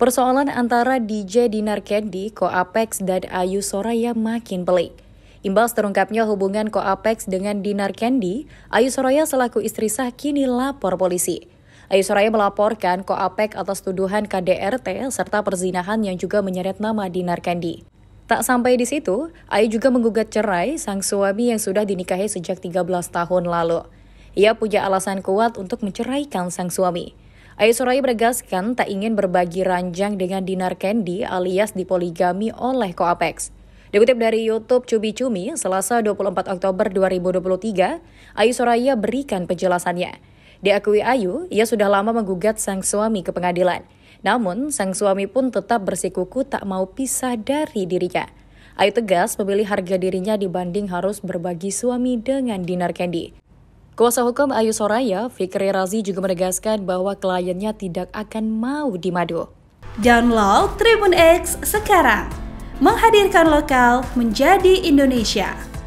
Persoalan antara DJ Dinar Candy, Koapex, dan Ayu Soraya makin pelik. Imbas terungkapnya hubungan Ko Koapex dengan Dinar Candy, Ayu Soraya selaku istri sah kini lapor polisi. Ayu Soraya melaporkan Ko Apex atas tuduhan KDRT serta perzinahan yang juga menyeret nama Dinar Candy. Tak sampai di situ, Ayu juga menggugat cerai sang suami yang sudah dinikahi sejak 13 tahun lalu. Ia punya alasan kuat untuk menceraikan sang suami. Ayu Surai menegaskan tak ingin berbagi ranjang dengan Dinar Kendi alias dipoligami oleh Koapex. Dikutip dari YouTube Cumi Cumi, Selasa 24 Oktober 2023, Ayu Soraya berikan penjelasannya. Diakui Ayu, ia sudah lama menggugat sang suami ke pengadilan. Namun, sang suami pun tetap bersikuku tak mau pisah dari dirinya. Ayu tegas memilih harga dirinya dibanding harus berbagi suami dengan dinar candy. Kuasa hukum Ayu Soraya, Fikri Razi juga menegaskan bahwa kliennya tidak akan mau dimadu. Download Tribun X sekarang, menghadirkan lokal menjadi Indonesia.